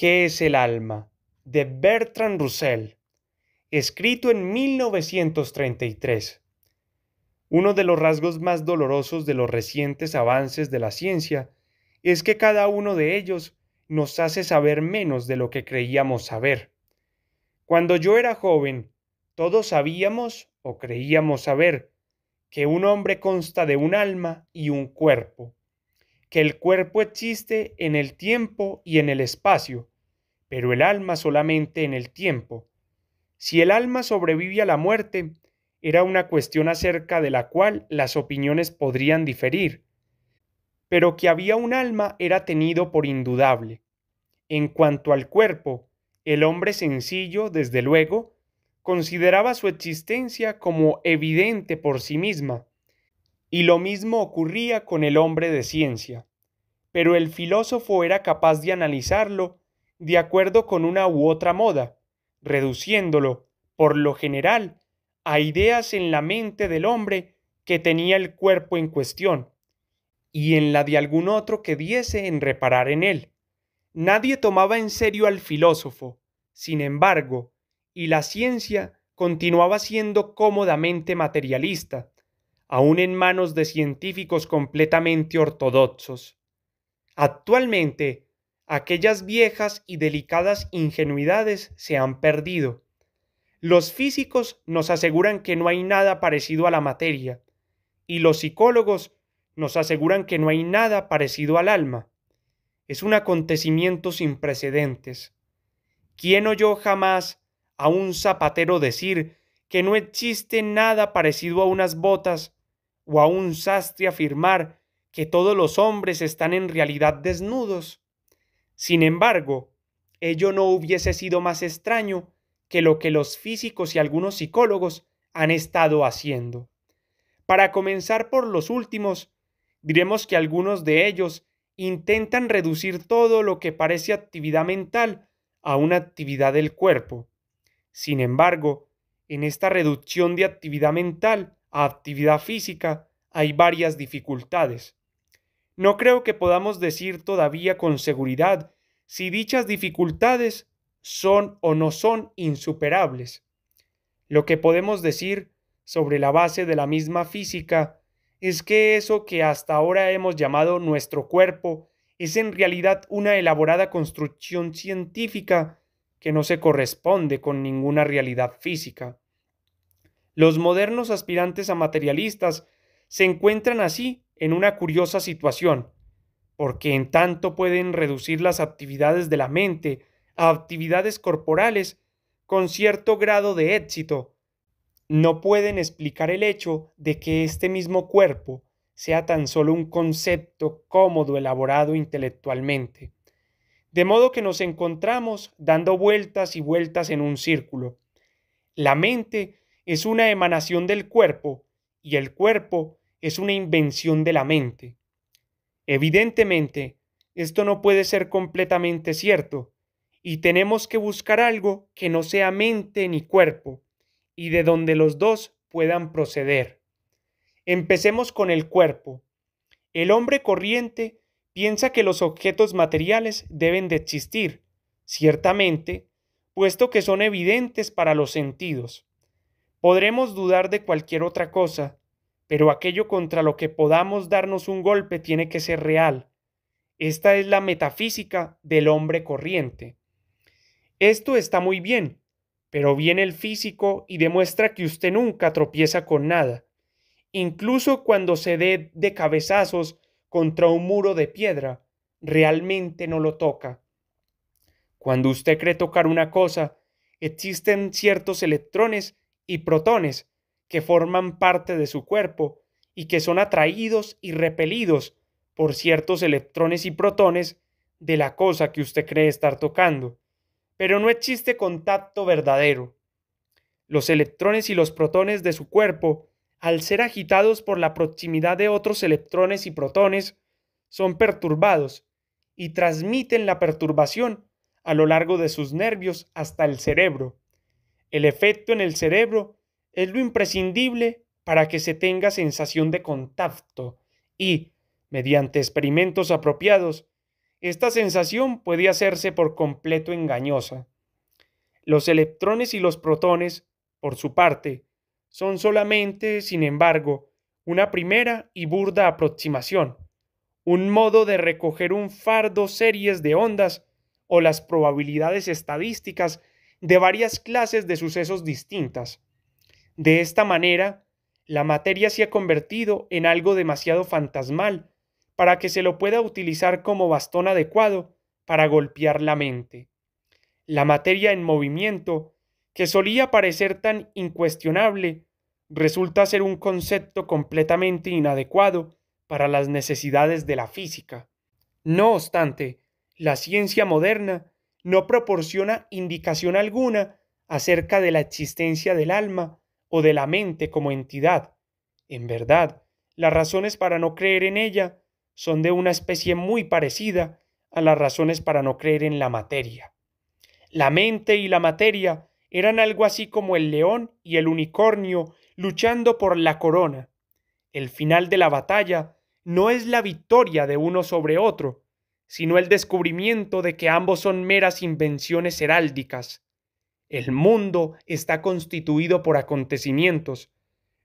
¿Qué es el alma? de Bertrand Russell, escrito en 1933. Uno de los rasgos más dolorosos de los recientes avances de la ciencia es que cada uno de ellos nos hace saber menos de lo que creíamos saber. Cuando yo era joven, todos sabíamos o creíamos saber que un hombre consta de un alma y un cuerpo que el cuerpo existe en el tiempo y en el espacio, pero el alma solamente en el tiempo. Si el alma sobrevive a la muerte, era una cuestión acerca de la cual las opiniones podrían diferir, pero que había un alma era tenido por indudable. En cuanto al cuerpo, el hombre sencillo, desde luego, consideraba su existencia como evidente por sí misma, y lo mismo ocurría con el hombre de ciencia pero el filósofo era capaz de analizarlo de acuerdo con una u otra moda, reduciéndolo, por lo general, a ideas en la mente del hombre que tenía el cuerpo en cuestión, y en la de algún otro que diese en reparar en él. Nadie tomaba en serio al filósofo, sin embargo, y la ciencia continuaba siendo cómodamente materialista, aun en manos de científicos completamente ortodoxos. Actualmente, aquellas viejas y delicadas ingenuidades se han perdido. Los físicos nos aseguran que no hay nada parecido a la materia, y los psicólogos nos aseguran que no hay nada parecido al alma. Es un acontecimiento sin precedentes. ¿Quién oyó jamás a un zapatero decir que no existe nada parecido a unas botas o a un sastre afirmar que todos los hombres están en realidad desnudos. Sin embargo, ello no hubiese sido más extraño que lo que los físicos y algunos psicólogos han estado haciendo. Para comenzar por los últimos, diremos que algunos de ellos intentan reducir todo lo que parece actividad mental a una actividad del cuerpo. Sin embargo, en esta reducción de actividad mental a actividad física hay varias dificultades. No creo que podamos decir todavía con seguridad si dichas dificultades son o no son insuperables. Lo que podemos decir sobre la base de la misma física es que eso que hasta ahora hemos llamado nuestro cuerpo es en realidad una elaborada construcción científica que no se corresponde con ninguna realidad física. Los modernos aspirantes a materialistas se encuentran así en una curiosa situación, porque en tanto pueden reducir las actividades de la mente a actividades corporales con cierto grado de éxito, no pueden explicar el hecho de que este mismo cuerpo sea tan solo un concepto cómodo elaborado intelectualmente. De modo que nos encontramos dando vueltas y vueltas en un círculo. La mente es una emanación del cuerpo y el cuerpo es una invención de la mente. Evidentemente, esto no puede ser completamente cierto, y tenemos que buscar algo que no sea mente ni cuerpo, y de donde los dos puedan proceder. Empecemos con el cuerpo. El hombre corriente piensa que los objetos materiales deben de existir, ciertamente, puesto que son evidentes para los sentidos. Podremos dudar de cualquier otra cosa, pero aquello contra lo que podamos darnos un golpe tiene que ser real. Esta es la metafísica del hombre corriente. Esto está muy bien, pero viene el físico y demuestra que usted nunca tropieza con nada, incluso cuando se dé de cabezazos contra un muro de piedra, realmente no lo toca. Cuando usted cree tocar una cosa, existen ciertos electrones y protones que forman parte de su cuerpo y que son atraídos y repelidos por ciertos electrones y protones de la cosa que usted cree estar tocando. Pero no existe contacto verdadero. Los electrones y los protones de su cuerpo, al ser agitados por la proximidad de otros electrones y protones, son perturbados y transmiten la perturbación a lo largo de sus nervios hasta el cerebro. El efecto en el cerebro es lo imprescindible para que se tenga sensación de contacto y, mediante experimentos apropiados, esta sensación puede hacerse por completo engañosa. Los electrones y los protones, por su parte, son solamente, sin embargo, una primera y burda aproximación, un modo de recoger un fardo series de ondas o las probabilidades estadísticas de varias clases de sucesos distintas. De esta manera, la materia se ha convertido en algo demasiado fantasmal para que se lo pueda utilizar como bastón adecuado para golpear la mente. La materia en movimiento, que solía parecer tan incuestionable, resulta ser un concepto completamente inadecuado para las necesidades de la física. No obstante, la ciencia moderna no proporciona indicación alguna acerca de la existencia del alma o de la mente como entidad. En verdad, las razones para no creer en ella son de una especie muy parecida a las razones para no creer en la materia. La mente y la materia eran algo así como el león y el unicornio luchando por la corona. El final de la batalla no es la victoria de uno sobre otro, sino el descubrimiento de que ambos son meras invenciones heráldicas, el mundo está constituido por acontecimientos,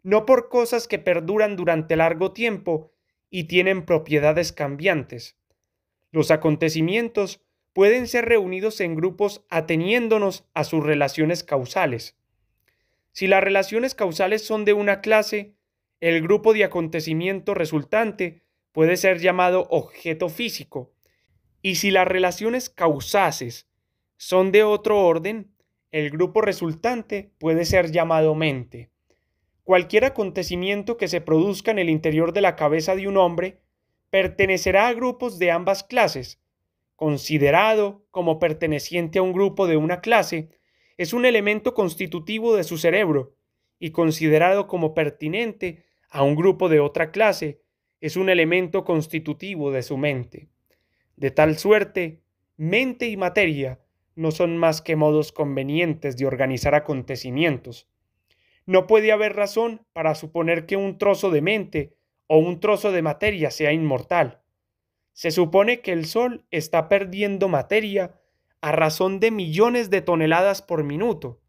no por cosas que perduran durante largo tiempo y tienen propiedades cambiantes. Los acontecimientos pueden ser reunidos en grupos ateniéndonos a sus relaciones causales. Si las relaciones causales son de una clase, el grupo de acontecimiento resultante puede ser llamado objeto físico. Y si las relaciones causaces son de otro orden, el grupo resultante puede ser llamado mente. Cualquier acontecimiento que se produzca en el interior de la cabeza de un hombre pertenecerá a grupos de ambas clases. Considerado como perteneciente a un grupo de una clase, es un elemento constitutivo de su cerebro y considerado como pertinente a un grupo de otra clase, es un elemento constitutivo de su mente. De tal suerte, mente y materia no son más que modos convenientes de organizar acontecimientos. No puede haber razón para suponer que un trozo de mente o un trozo de materia sea inmortal. Se supone que el Sol está perdiendo materia a razón de millones de toneladas por minuto.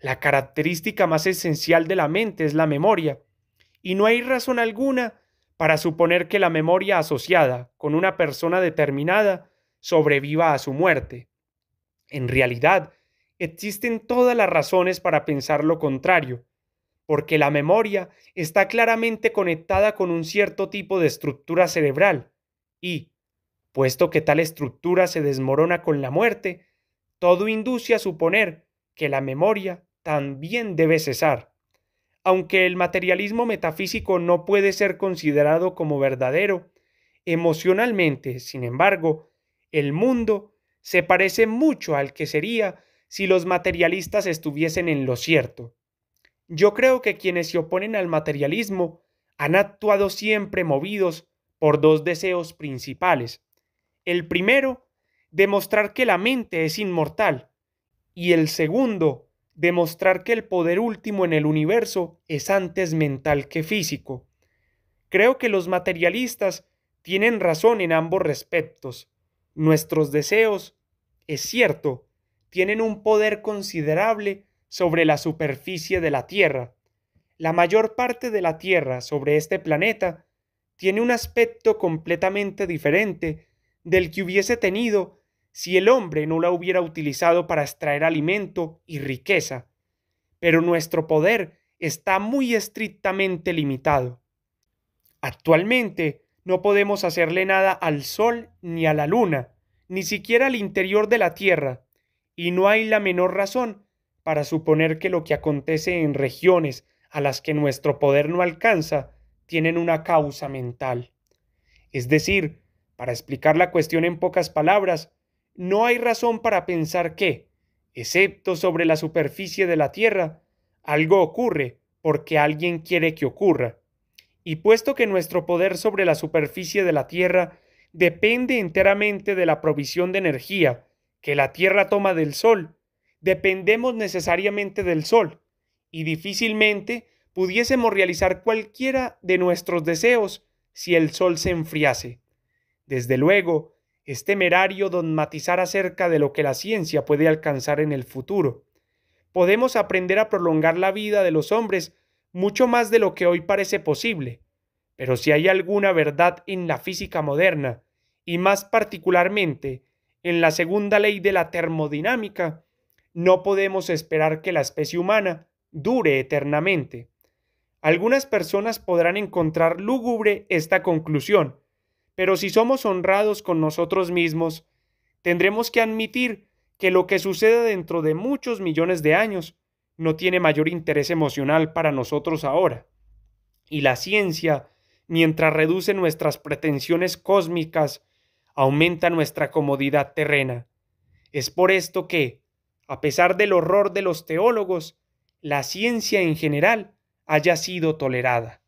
La característica más esencial de la mente es la memoria, y no hay razón alguna para suponer que la memoria asociada con una persona determinada sobreviva a su muerte. En realidad, existen todas las razones para pensar lo contrario, porque la memoria está claramente conectada con un cierto tipo de estructura cerebral y, puesto que tal estructura se desmorona con la muerte, todo induce a suponer que la memoria también debe cesar. Aunque el materialismo metafísico no puede ser considerado como verdadero, emocionalmente, sin embargo, el mundo se parece mucho al que sería si los materialistas estuviesen en lo cierto. Yo creo que quienes se oponen al materialismo han actuado siempre movidos por dos deseos principales. El primero, demostrar que la mente es inmortal, y el segundo, demostrar que el poder último en el universo es antes mental que físico. Creo que los materialistas tienen razón en ambos respectos. Nuestros deseos es cierto, tienen un poder considerable sobre la superficie de la Tierra. La mayor parte de la Tierra sobre este planeta tiene un aspecto completamente diferente del que hubiese tenido si el hombre no la hubiera utilizado para extraer alimento y riqueza. Pero nuestro poder está muy estrictamente limitado. Actualmente no podemos hacerle nada al Sol ni a la Luna, ni siquiera al interior de la Tierra, y no hay la menor razón para suponer que lo que acontece en regiones a las que nuestro poder no alcanza tienen una causa mental. Es decir, para explicar la cuestión en pocas palabras, no hay razón para pensar que, excepto sobre la superficie de la Tierra, algo ocurre porque alguien quiere que ocurra. Y puesto que nuestro poder sobre la superficie de la Tierra depende enteramente de la provisión de energía que la Tierra toma del Sol, dependemos necesariamente del Sol y difícilmente pudiésemos realizar cualquiera de nuestros deseos si el Sol se enfriase. Desde luego, es temerario dogmatizar acerca de lo que la ciencia puede alcanzar en el futuro. Podemos aprender a prolongar la vida de los hombres mucho más de lo que hoy parece posible, pero si hay alguna verdad en la física moderna y más particularmente en la segunda ley de la termodinámica, no podemos esperar que la especie humana dure eternamente. Algunas personas podrán encontrar lúgubre esta conclusión, pero si somos honrados con nosotros mismos, tendremos que admitir que lo que suceda dentro de muchos millones de años no tiene mayor interés emocional para nosotros ahora. Y la ciencia, mientras reduce nuestras pretensiones cósmicas aumenta nuestra comodidad terrena. Es por esto que, a pesar del horror de los teólogos, la ciencia en general haya sido tolerada.